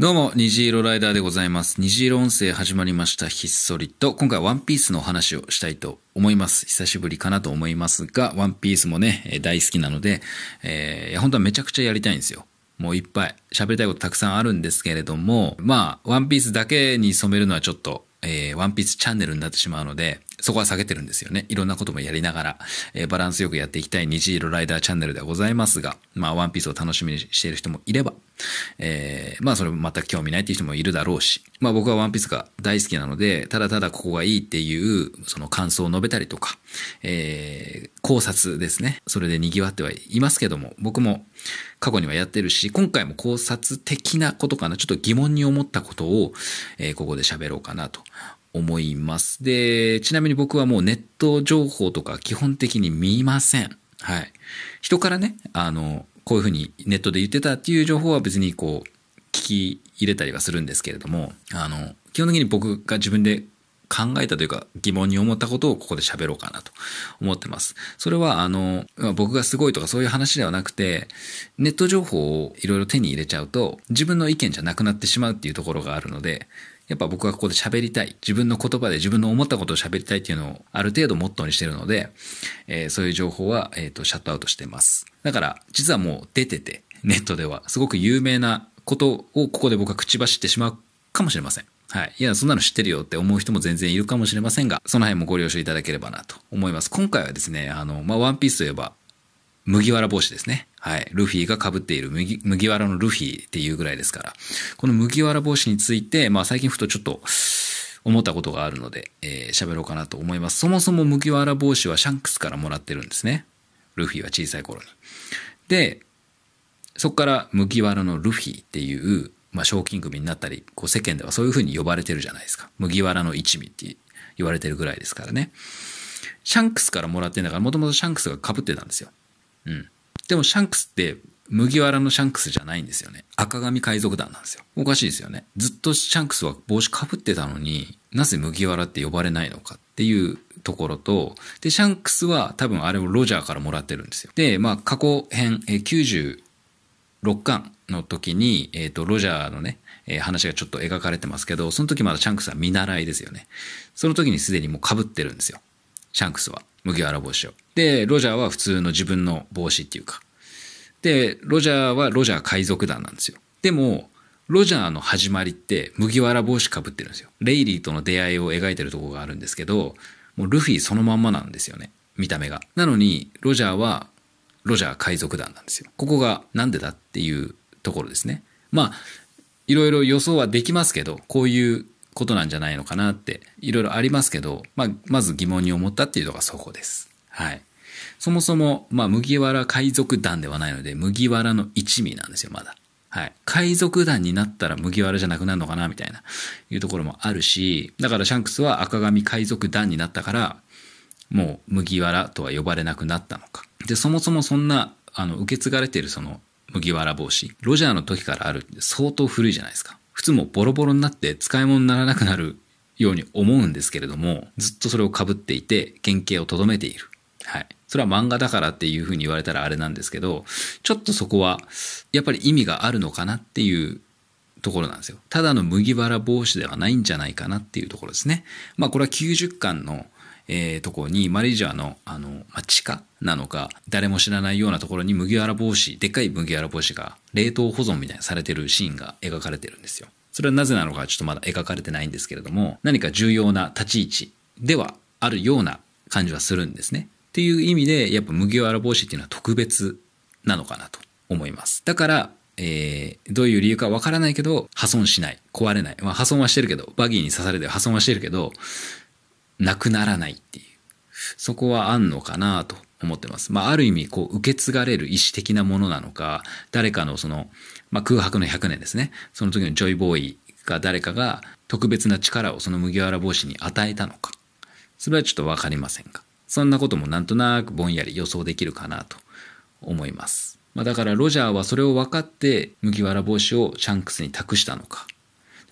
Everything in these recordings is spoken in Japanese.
どうも、虹色ライダーでございます。虹色音声始まりました。ひっそりと。今回はワンピースの話をしたいと思います。久しぶりかなと思いますが、ワンピースもね、大好きなので、えー、本当はめちゃくちゃやりたいんですよ。もういっぱい喋りたいことたくさんあるんですけれども、まあ、ワンピースだけに染めるのはちょっと、えー、ワンピースチャンネルになってしまうので、そこは下げてるんですよね。いろんなこともやりながら、えー、バランスよくやっていきたい虹色ライダーチャンネルではございますが、まあ、ワンピースを楽しみにしている人もいれば、えー、まあ、それ全く興味ないっていう人もいるだろうし、まあ、僕はワンピースが大好きなので、ただただここがいいっていう、その感想を述べたりとか、えー、考察ですね。それで賑わってはいますけども、僕も過去にはやってるし、今回も考察的なことかな、ちょっと疑問に思ったことを、えー、ここで喋ろうかなと思います。で、ちなみに僕はもうネット情報とか基本的に見ません。はい。人からね、あの、こういうふうにネットで言ってたっていう情報は別にこう、聞き入れたりはするんですけれども、あの、基本的に僕が自分で考えたというか疑問に思ったことをここで喋ろうかなと思ってます。それはあの、僕がすごいとかそういう話ではなくて、ネット情報をいろいろ手に入れちゃうと自分の意見じゃなくなってしまうっていうところがあるので、やっぱ僕はここで喋りたい。自分の言葉で自分の思ったことを喋りたいっていうのをある程度モットーにしてるので、えー、そういう情報は、えっ、ー、と、シャットアウトしてます。だから、実はもう出てて、ネットでは、すごく有名なことをここで僕は口走ってしまうかもしれません。はい。いや、そんなの知ってるよって思う人も全然いるかもしれませんが、その辺もご了承いただければなと思います。今回はですね、あの、まあ、ワンピースといえば、麦わら帽子ですね。はい。ルフィが被っている麦麦わらのルフィっていうぐらいですから。この麦わら帽子について、まあ最近ふとちょっと思ったことがあるので、えー、喋ろうかなと思います。そもそも麦わら帽子はシャンクスからもらってるんですね。ルフィは小さい頃に。で、そこから麦わらのルフィっていう、まあ、賞金組になったり、こう世間ではそういうふうに呼ばれてるじゃないですか。麦わらの一味って言われてるぐらいですからね。シャンクスからもらってんだから、もともとシャンクスが被ってたんですよ。うん。でもシャンクスって麦わらのシャンクスじゃないんですよね。赤髪海賊団なんですよ。おかしいですよね。ずっとシャンクスは帽子かぶってたのに、なぜ麦わらって呼ばれないのかっていうところと、で、シャンクスは多分あれをロジャーからもらってるんですよ。で、まあ過去編、え96巻の時に、えっ、ー、と、ロジャーのね、え話がちょっと描かれてますけど、その時まだシャンクスは見習いですよね。その時にすでにもう被ってるんですよ。シャンクスは麦わら帽子を。で、ロジャーは普通の自分の帽子っていうか。で、ロジャーはロジャー海賊団なんですよ。でも、ロジャーの始まりって麦わら帽子かぶってるんですよ。レイリーとの出会いを描いてるとこがあるんですけど、もうルフィそのまんまなんですよね。見た目が。なのに、ロジャーはロジャー海賊団なんですよ。ここがなんでだっていうところですね。まあ、いろいろ予想はできますけど、こういうことなんじゃないのかなっていろいろありますけど、まあ、まず疑問に思ったっていうのがそこです。はい。そもそも、まあ、麦わら海賊団ではないので、麦わらの一味なんですよ、まだ。はい。海賊団になったら麦わらじゃなくなるのかな、みたいな、いうところもあるし、だからシャンクスは赤髪海賊団になったから、もう麦わらとは呼ばれなくなったのか。で、そもそもそんな、あの、受け継がれているその麦わら帽子、ロジャーの時からあるって相当古いじゃないですか。靴もボロボロになって使い物にならなくなるように思うんですけれども、ずっとそれを被っていて、原型をとどめている。はい。それは漫画だからっていうふうに言われたらあれなんですけど、ちょっとそこは、やっぱり意味があるのかなっていうところなんですよ。ただの麦わら帽子ではないんじゃないかなっていうところですね。まあこれは90巻のえー、とこにマレーシアのあの、まあ、地下なのか誰も知らないようなところに麦わら帽子でっかい麦わら帽子が冷凍保存みたいにされてるシーンが描かれてるんですよ。それはなぜなのかちょっとまだ描かれてないんですけれども何か重要な立ち位置ではあるような感じはするんですね。っていう意味でやっぱ麦わら帽子っていうのは特別なのかなと思います。だからえー、どういう理由かわからないけど、破損しない。壊れない。まあ、破損はしてるけど、バギーに刺されて破損はしてるけど、なくならないっていう。そこはあんのかなと思ってます。まあ、ある意味、こう、受け継がれる意思的なものなのか、誰かのその、まあ、空白の100年ですね。その時のジョイボーイが誰かが特別な力をその麦わら帽子に与えたのか。それはちょっとわかりませんが。そんなこともなんとなくぼんやり予想できるかなと思います。まあ、だからロジャーはそれを分かって麦わら帽子をシャンクスに託したのか。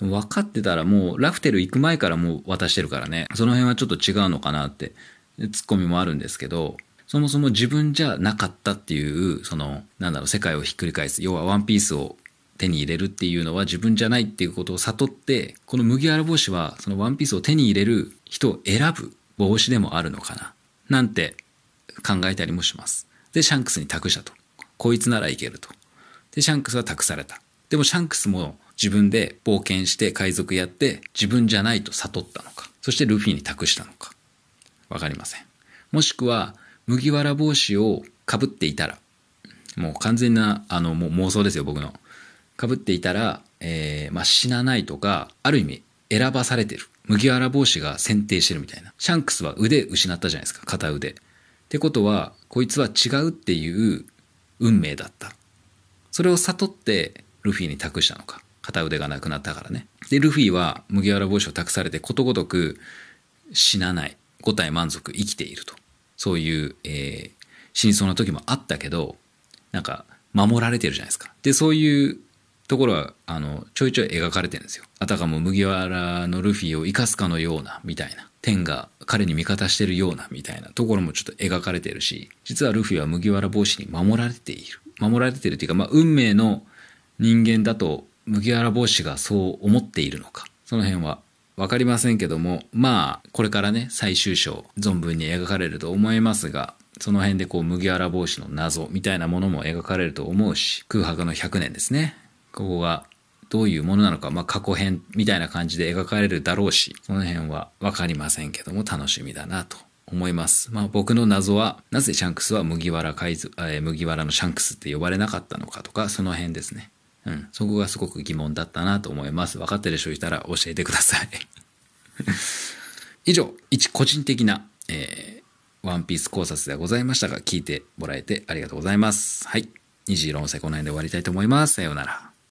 分かってたらもうラフテル行く前からもう渡してるからね、その辺はちょっと違うのかなって、ツッコミもあるんですけど、そもそも自分じゃなかったっていう、その、なんだろう、世界をひっくり返す。要はワンピースを手に入れるっていうのは自分じゃないっていうことを悟って、この麦わら帽子はそのワンピースを手に入れる人を選ぶ帽子でもあるのかな。なんて考えたりもします。で、シャンクスに託したと。こいつならいけると。で、シャンクスは託された。でもシャンクスも自分で冒険して海賊やって自分じゃないと悟ったのか、そしてルフィに託したのか、わかりません。もしくは、麦わら帽子をかぶっていたら、もう完全な、あの、もう妄想ですよ、僕の。かぶっていたら、えー、まあ、死なないとか、ある意味選ばされてる。麦わら帽子が選定してるみたいな。シャンクスは腕失ったじゃないですか、片腕。ってことは、こいつは違うっていう運命だった。それを悟ってルフィに託したのか。片腕がなくなったからね。で、ルフィは麦わら帽子を託されてことごとく死なない。五体満足生きていると。そういう、えー、死にそうな時もあったけど、なんか守られてるじゃないですか。で、そういうところは、あの、ちょいちょい描かれてるんですよ。あたかも麦わらのルフィを生かすかのような、みたいな。天が彼に味方してるような、みたいなところもちょっと描かれてるし、実はルフィは麦わら帽子に守られている。守られてるっていうか、まあ、運命の人間だと麦わら帽子がそう思っているのか、その辺は分かりませんけども、まあ、これからね、最終章、存分に描かれると思いますが、その辺でこう、麦わら帽子の謎みたいなものも描かれると思うし、空白の100年ですね。ここがどういうものなのか、まあ、過去編みたいな感じで描かれるだろうし、その辺は分かりませんけども、楽しみだなと思います。まあ、僕の謎は、なぜシャンクスは麦わら海賊、えー、麦わらのシャンクスって呼ばれなかったのかとか、その辺ですね。うん、そこがすごく疑問だったなと思います。分かってる人いたら教えてください 以上、一個人的な、えー、ワンピース考察ではございましたが、聞いてもらえてありがとうございます。はい。24歳この辺で終わりたいと思います。さようなら。